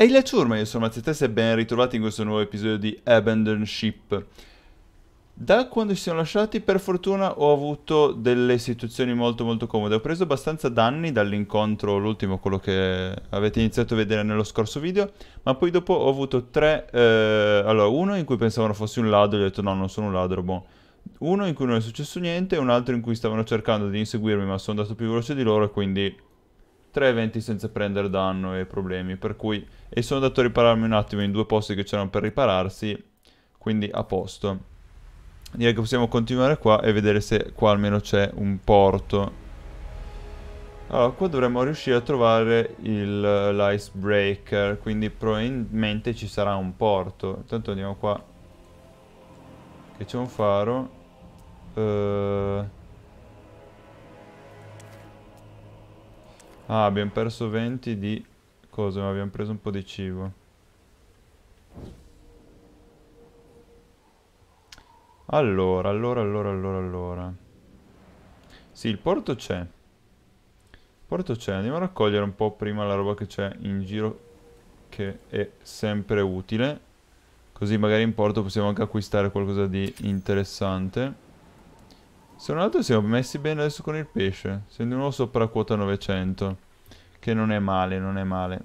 Ehi la Ciurma, io sono Mazzettese e ben ritrovati in questo nuovo episodio di Abandon Ship. Da quando ci siamo lasciati, per fortuna, ho avuto delle situazioni molto molto comode. Ho preso abbastanza danni dall'incontro, l'ultimo, quello che avete iniziato a vedere nello scorso video, ma poi dopo ho avuto tre... Eh, allora, uno in cui pensavano fossi un ladro, gli ho detto no, non sono un ladro, boh. Uno in cui non è successo niente, un altro in cui stavano cercando di inseguirmi, ma sono andato più veloce di loro e quindi tre eventi senza prendere danno e problemi, per cui... E sono andato a ripararmi un attimo in due posti che c'erano per ripararsi, quindi a posto. Direi che possiamo continuare qua e vedere se qua almeno c'è un porto. Allora, qua dovremmo riuscire a trovare eh, l'icebreaker, quindi probabilmente ci sarà un porto. Intanto andiamo qua, che c'è un faro. Ehm... Ah, abbiamo perso 20 di cose, ma abbiamo preso un po' di cibo. Allora, allora, allora, allora, allora. Sì, il porto c'è. Il porto c'è, andiamo a raccogliere un po' prima la roba che c'è in giro che è sempre utile. Così magari in porto possiamo anche acquistare qualcosa di interessante. Se non altro siamo messi bene adesso con il pesce. Siamo di nuovo sopra quota 900. Che non è male, non è male.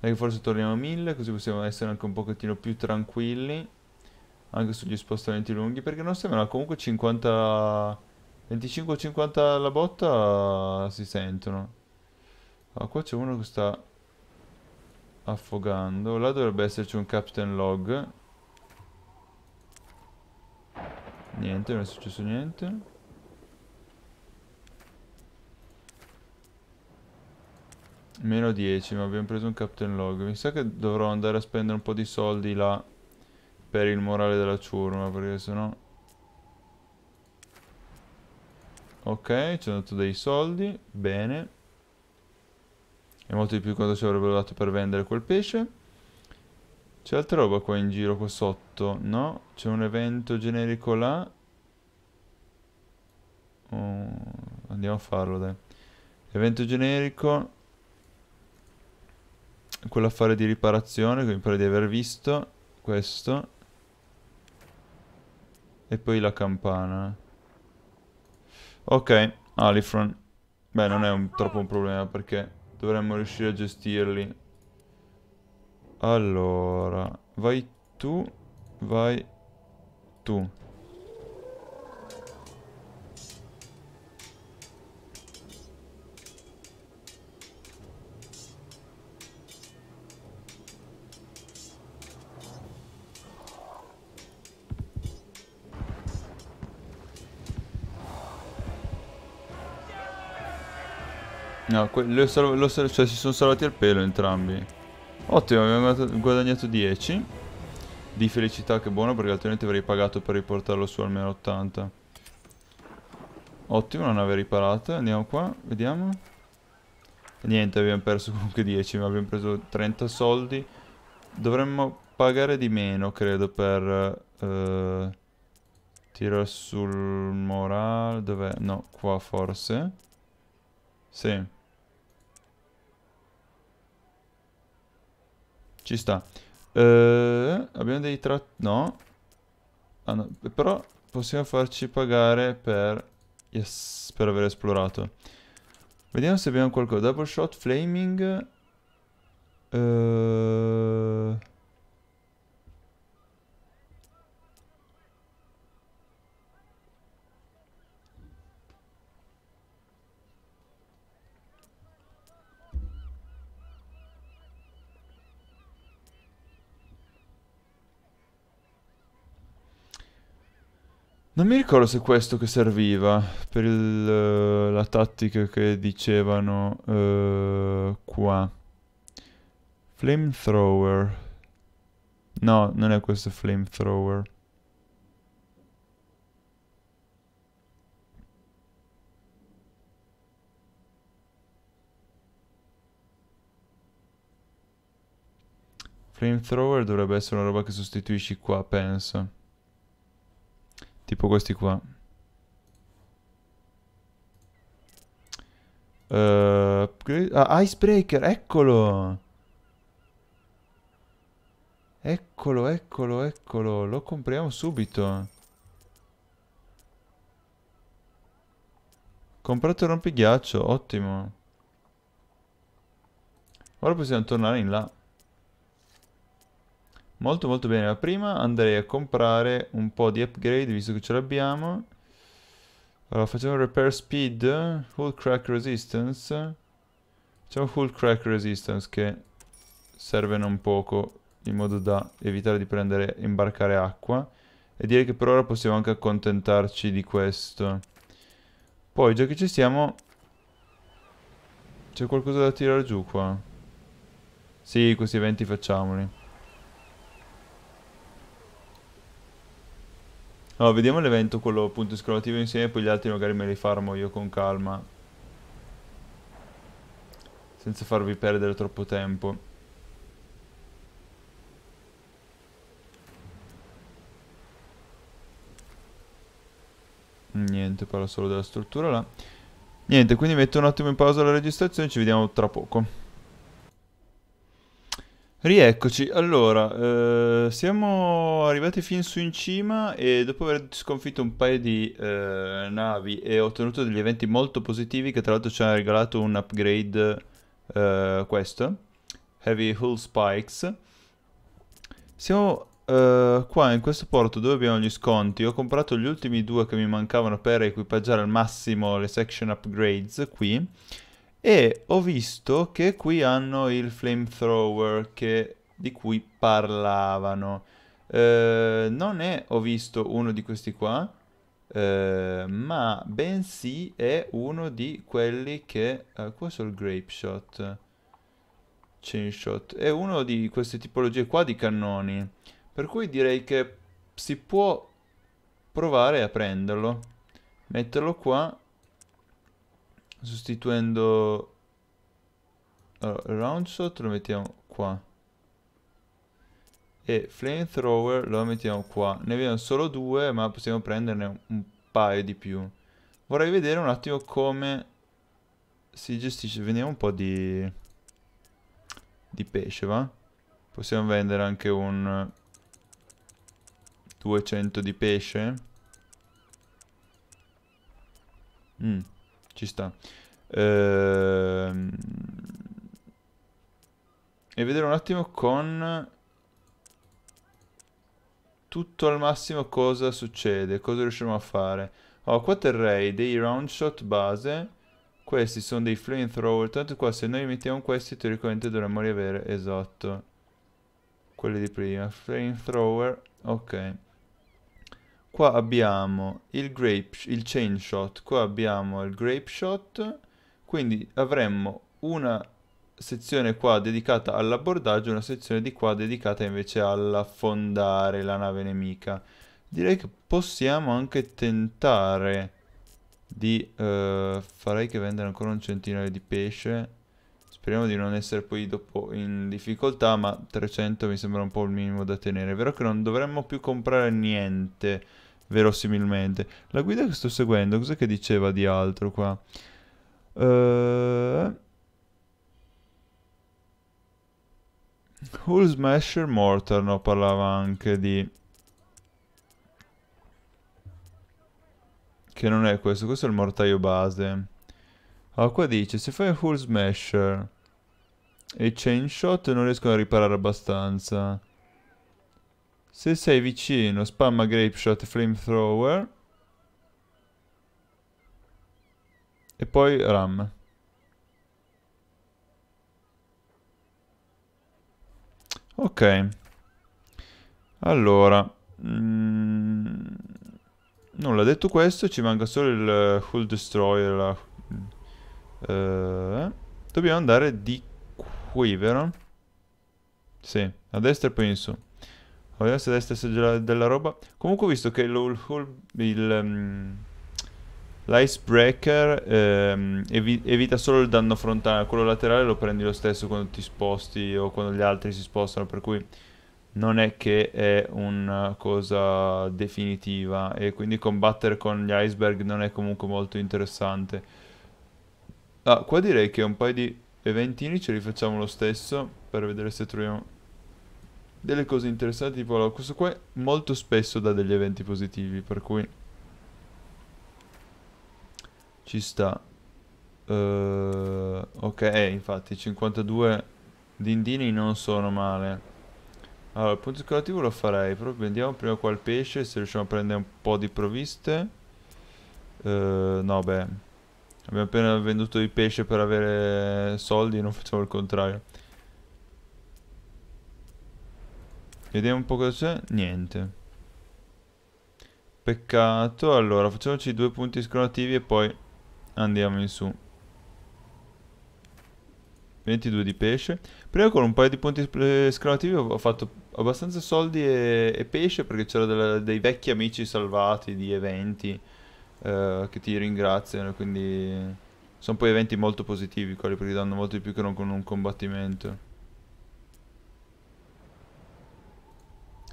Dai che forse torniamo a 1000, così possiamo essere anche un pochettino più tranquilli. Anche sugli spostamenti lunghi, perché non sembra comunque 50... 25 50 alla botta si sentono. Ah, qua c'è uno che sta affogando. Là dovrebbe esserci un captain log. Niente, non è successo niente. Meno 10, ma abbiamo preso un captain log. Mi sa che dovrò andare a spendere un po' di soldi là per il morale della ciurma, perché sennò... Ok, ci hanno dato dei soldi, bene. E molto di più quanto ci avrebbero dato per vendere quel pesce. C'è altra roba qua in giro, qua sotto, no? C'è un evento generico là. Oh, andiamo a farlo, dai. Evento generico. Quell'affare di riparazione che mi pare di aver visto. Questo. E poi la campana. Ok, Alifron. Beh, non è un, troppo un problema perché dovremmo riuscire a gestirli allora, vai tu, vai tu. No, lo, lo cioè si sono salvati al pelo entrambi. Ottimo, abbiamo guadagnato 10 di felicità che buono perché altrimenti avrei pagato per riportarlo su almeno 80. Ottimo, una nave riparata. Andiamo qua, vediamo. Niente, abbiamo perso comunque 10, ma abbiamo preso 30 soldi. Dovremmo pagare di meno, credo, per... Eh, tirare sul morale. Dov'è? No, qua forse. Sì. Ci sta. Eh, abbiamo dei tratti... No. Ah, no. Però possiamo farci pagare per... Yes, per aver esplorato. Vediamo se abbiamo qualcosa. Double shot, flaming... Eh... Non mi ricordo se questo che serviva per il, eh, la tattica che dicevano uh, qua. Flamethrower. No, non è questo flamethrower. Flamethrower dovrebbe essere una roba che sostituisci qua, penso. Tipo questi qua. Uh, icebreaker, eccolo! Eccolo, eccolo, eccolo. Lo compriamo subito. Comprato rompighiaccio, ottimo. Ora possiamo tornare in là. Molto molto bene. La prima andrei a comprare un po' di upgrade, visto che ce l'abbiamo. Allora, facciamo repair speed, hull crack resistance. Facciamo hull crack resistance che serve non poco, in modo da evitare di prendere imbarcare acqua. E direi che per ora possiamo anche accontentarci di questo. Poi, già che ci siamo... C'è qualcosa da tirare giù qua? Sì, questi eventi facciamoli. No, vediamo l'evento, quello appunto esclamativo insieme, poi gli altri magari me li farmo io con calma. Senza farvi perdere troppo tempo. Niente, parla solo della struttura là. Niente, quindi metto un attimo in pausa la registrazione e ci vediamo tra poco. Rieccoci, allora, eh, siamo arrivati fin su in cima e dopo aver sconfitto un paio di eh, navi e ottenuto degli eventi molto positivi che tra l'altro ci hanno regalato un upgrade eh, questo, Heavy Hull Spikes, siamo eh, qua in questo porto dove abbiamo gli sconti, ho comprato gli ultimi due che mi mancavano per equipaggiare al massimo le section upgrades qui e ho visto che qui hanno il flamethrower che, di cui parlavano. Eh, non è, ho visto, uno di questi qua, eh, ma bensì è uno di quelli che... Eh, qua sono il grape shot. Chain shot. È uno di queste tipologie qua di cannoni. Per cui direi che si può provare a prenderlo. Metterlo qua sostituendo allora, round shot lo mettiamo qua e flamethrower lo mettiamo qua ne abbiamo solo due ma possiamo prenderne un, un paio di più vorrei vedere un attimo come si gestisce vendiamo un po' di di pesce va possiamo vendere anche un 200 di pesce mm. Ci sta. Ehm... E vedere un attimo con... Tutto al massimo cosa succede, cosa riusciamo a fare. Oh, qua terrei dei round shot base. Questi sono dei flamethrower. Tanto qua se noi mettiamo questi teoricamente dovremmo riavere, esatto. Quelli di prima. Flamethrower, ok qua abbiamo il, grape, il chain shot, qua abbiamo il grape shot, quindi avremmo una sezione qua dedicata all'abordaggio e una sezione di qua dedicata invece all'affondare la nave nemica. Direi che possiamo anche tentare di... Eh, farei che vendere ancora un centinaio di pesce Speriamo di non essere poi dopo in difficoltà, ma 300 mi sembra un po' il minimo da tenere. vero che non dovremmo più comprare niente, verosimilmente. La guida che sto seguendo, cos'è che diceva di altro qua? Uh... Eh, Hull Smasher Mortar, no, parlava anche di... Che non è questo, questo è il mortaio base. Ah, qua dice, se fai un Hull Smasher e chain shot non riescono a riparare abbastanza. Se sei vicino, spamma grape shot flamethrower. E poi ram. Ok. Allora. Mm, nulla, detto questo, ci manca solo il Hull Destroyer. La, eh, dobbiamo andare di qui, vero? Sì, a destra e poi in su. Voglio se a destra c'è della roba. Comunque ho visto che mm, l'icebreaker ehm, evi evita solo il danno frontale, quello laterale lo prendi lo stesso quando ti sposti o quando gli altri si spostano, per cui non è che è una cosa definitiva e quindi combattere con gli iceberg non è comunque molto interessante. Ah, qua direi che un paio di eventini ce li facciamo lo stesso per vedere se troviamo delle cose interessanti tipo allora, questo qua molto spesso dà degli eventi positivi per cui ci sta uh, ok eh, infatti 52 dindini non sono male allora il punto scolativo lo farei però vendiamo prima qua il pesce se riusciamo a prendere un po' di provviste uh, no beh Abbiamo appena venduto i pesce per avere soldi, non facciamo il contrario. Vediamo un po' cosa c'è. Niente. Peccato. Allora, facciamoci due punti esclamativi e poi andiamo in su. 22 di pesce. Prima con un paio di punti esclamativi eh, ho fatto abbastanza soldi e, e pesce perché c'erano dei vecchi amici salvati di eventi. Eh, che ti ringraziano, quindi sono poi eventi molto positivi quelli perché danno molto di più che non con un combattimento.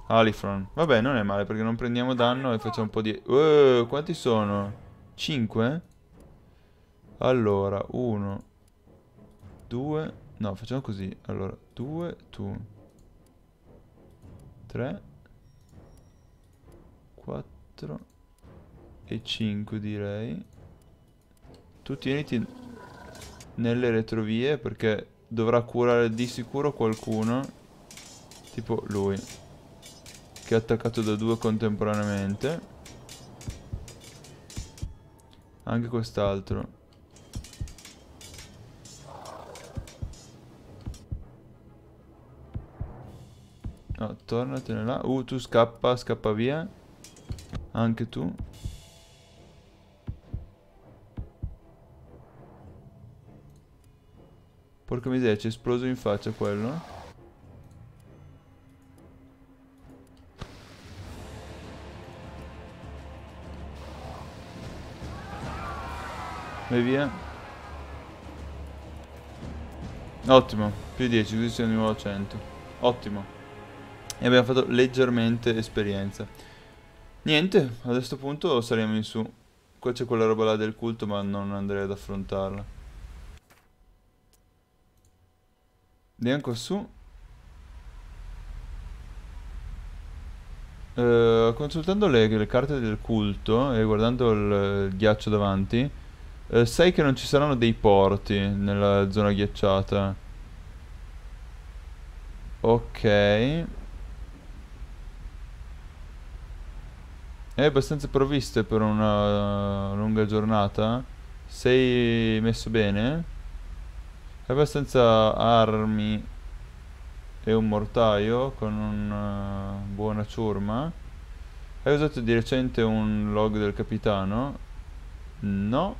Alifron. Vabbè, non è male perché non prendiamo danno e facciamo un po' di... Uh, quanti sono? 5? Allora, 1, 2... No, facciamo così. Allora, 2, tu. 3, 4 e 5 direi. Tu tieniti nelle retrovie perché dovrà curare di sicuro qualcuno. Tipo lui. Che è attaccato da due contemporaneamente. Anche quest'altro. No, tornatene là. Uh, tu scappa, scappa via. Anche tu. Porca miseria, ci è esploso in faccia quello. Vai via. Ottimo, più 10, così siamo di nuovo a 100. Ottimo. E abbiamo fatto leggermente esperienza. Niente, a questo punto saremo in su. Qua c'è quella roba là del culto, ma non andrei ad affrontarla. Andiamo su. Uh, consultando le, le, carte del culto e guardando il, il ghiaccio davanti, uh, sai che non ci saranno dei porti nella zona ghiacciata. Ok. È abbastanza provviste per una eh, lunga giornata. Sei messo bene? Reaper senza armi e un mortaio con una eh, buona ciurma. Hai usato di recente un log del capitano? No.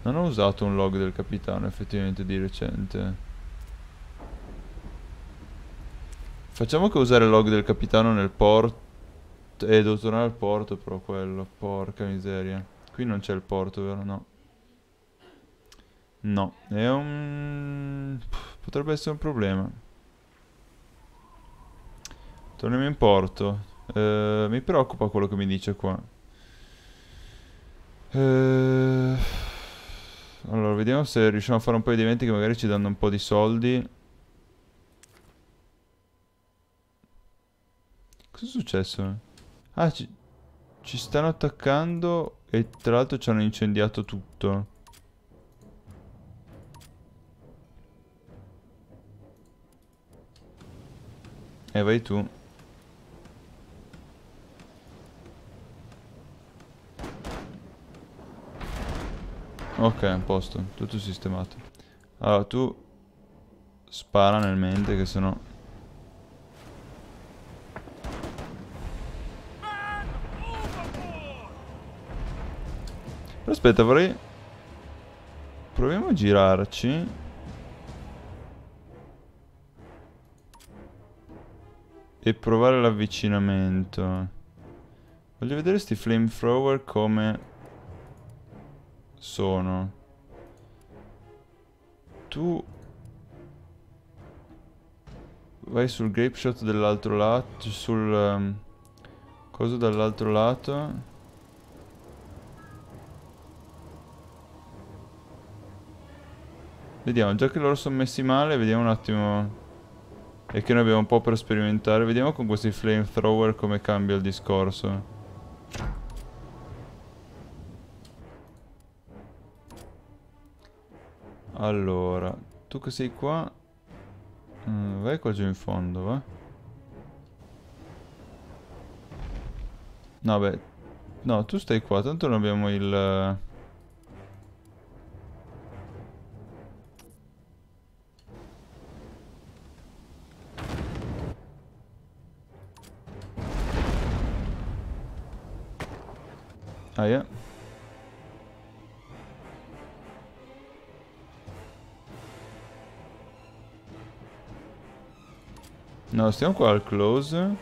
Non ho usato un log del capitano effettivamente di recente. Facciamo che usare il log del capitano nel porto. E eh, devo tornare al porto però quello. Porca miseria. Qui non c'è il porto, vero? No. No, è un... potrebbe essere un problema. Torniamo in porto. Uh, mi preoccupa quello che mi dice qua. Uh, allora, vediamo se riusciamo a fare un paio di eventi che magari ci danno un po' di soldi. Cosa è successo? Ah, ci, ci stanno attaccando e tra l'altro ci hanno incendiato tutto. E vai tu. Ok, a posto, tutto sistemato. Allora, tu spara nel mente che sennò... Però aspetta, vorrei... Proviamo a girarci. E provare l'avvicinamento. Voglio vedere sti flamethrower come sono. Tu vai sul grape shot dell'altro lato, sul um, coso dall'altro lato. Vediamo, già che loro sono messi male, vediamo un attimo e che noi abbiamo un po' per sperimentare. Vediamo con questi flamethrower come cambia il discorso. Allora, tu che sei qua... Mm, vai qua giù in fondo, va. No, beh... No, tu stai qua, tanto non abbiamo il... No, stiamo qua al close.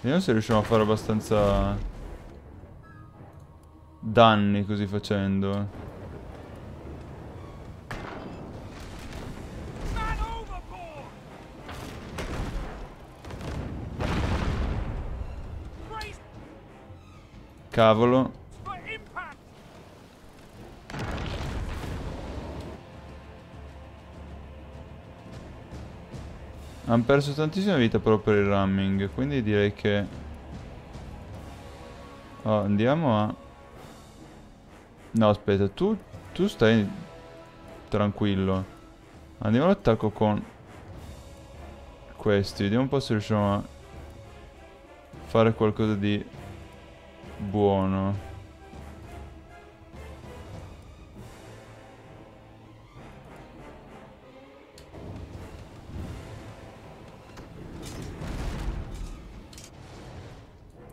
Vediamo se riusciamo a fare abbastanza danni così facendo. cavolo. Hanno perso tantissima vita proprio per il ramming, quindi direi che... Oh, andiamo a... No, aspetta, tu, tu stai tranquillo. Andiamo all'attacco con questi. Vediamo un po' se riusciamo a fare qualcosa di buono.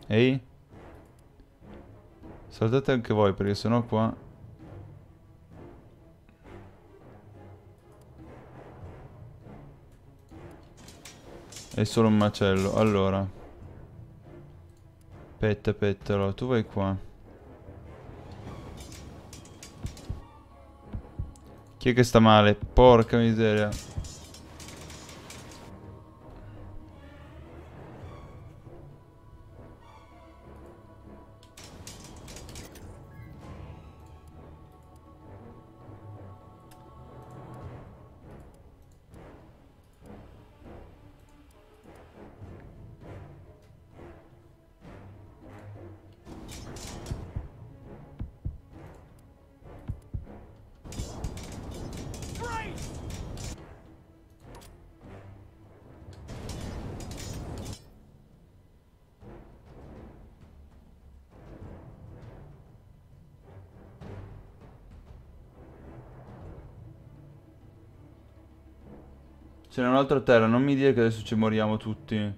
Ehi? Saltate anche voi perché sennò qua... È solo un macello. Allora... Aspetta, aspetta, allora tu vai qua. Chi è che sta male? Porca miseria. Ce n'è un'altra terra, non mi dire che adesso ci moriamo tutti.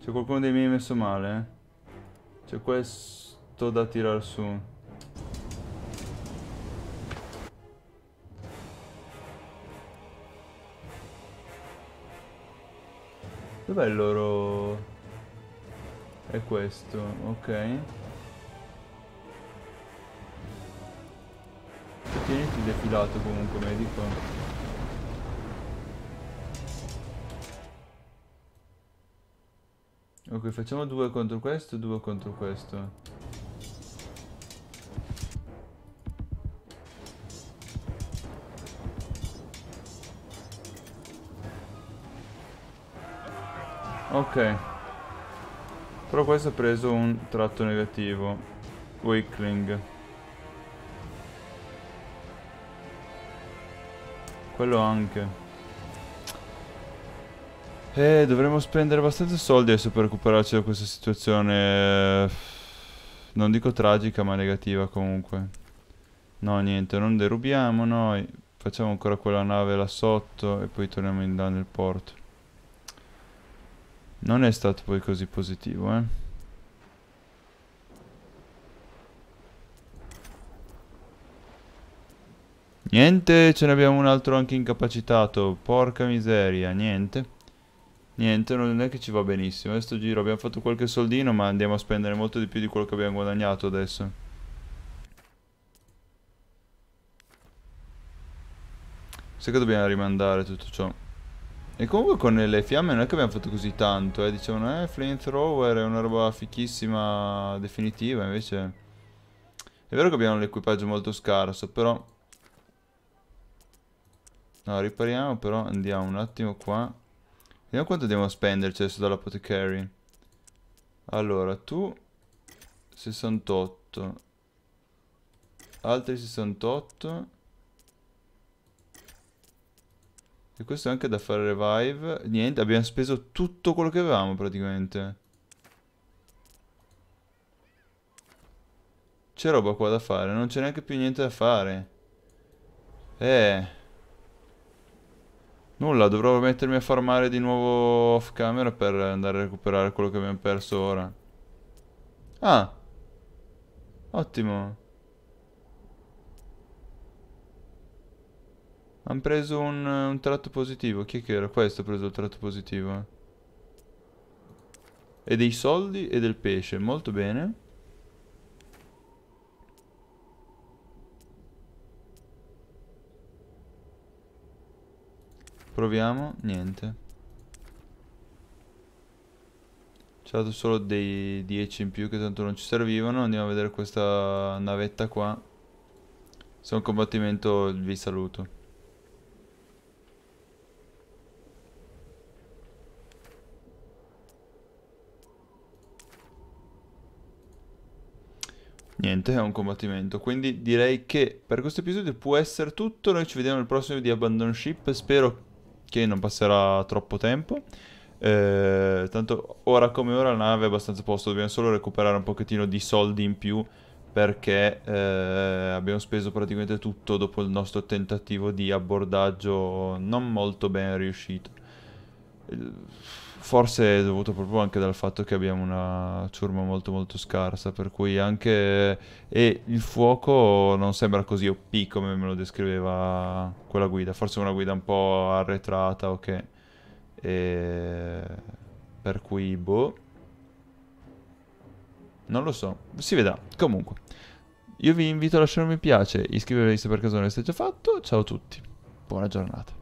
C'è qualcuno dei miei messo male? Eh? C'è questo da tirar su. Dov'è il loro... È questo, ok. defilato comunque medico ok facciamo due contro questo due contro questo ok però questo ha preso un tratto negativo Wakeling Quello anche. Eh, dovremmo spendere abbastanza soldi adesso per recuperarci da questa situazione... Eh, non dico tragica, ma negativa comunque. No, niente, non derubiamo noi. Facciamo ancora quella nave là sotto e poi torniamo in là nel porto. Non è stato poi così positivo, eh. Niente, ce ne abbiamo un altro anche incapacitato. Porca miseria, niente. Niente, non è che ci va benissimo. Questo giro abbiamo fatto qualche soldino, ma andiamo a spendere molto di più di quello che abbiamo guadagnato adesso. Sai che dobbiamo rimandare tutto ciò. E comunque con le fiamme non è che abbiamo fatto così tanto, eh. Dicevano, eh, flamethrower è una roba fichissima definitiva, invece... È vero che abbiamo l'equipaggio molto scarso, però... No, ripariamo però, andiamo un attimo qua. Vediamo quanto dobbiamo spenderci cioè, adesso dall'apothecary. Allora, tu 68. Altri 68. E questo è anche da fare revive. Niente, abbiamo speso tutto quello che avevamo praticamente. C'è roba qua da fare, non c'è neanche più niente da fare. Eh... Nulla, dovrò mettermi a farmare di nuovo off camera per andare a recuperare quello che abbiamo perso ora. Ah! Ottimo. Hanno preso un, un, tratto positivo. Chi è che era? Questo ha preso il tratto positivo. E dei soldi e del pesce. Molto bene. Proviamo, niente. Ci ha dato solo dei 10 in più che tanto non ci servivano. Andiamo a vedere questa navetta qua. Se è un combattimento vi saluto. Niente, è un combattimento, quindi direi che per questo episodio può essere tutto, noi ci vediamo nel prossimo video di Abandon Ship, spero che non passerà troppo tempo. Eh, tanto ora come ora la nave è abbastanza a posto, dobbiamo solo recuperare un pochettino di soldi in più perché eh, abbiamo speso praticamente tutto dopo il nostro tentativo di abbordaggio non molto ben riuscito forse è dovuto proprio anche dal fatto che abbiamo una ciurma molto molto scarsa, per cui anche e il fuoco non sembra così OP come me lo descriveva quella guida, forse una guida un po' arretrata ok e... per cui boh non lo so, si vedrà. Comunque, io vi invito a lasciare un mi piace, iscrivervi se per caso non l'avete già fatto. Ciao a tutti, buona giornata.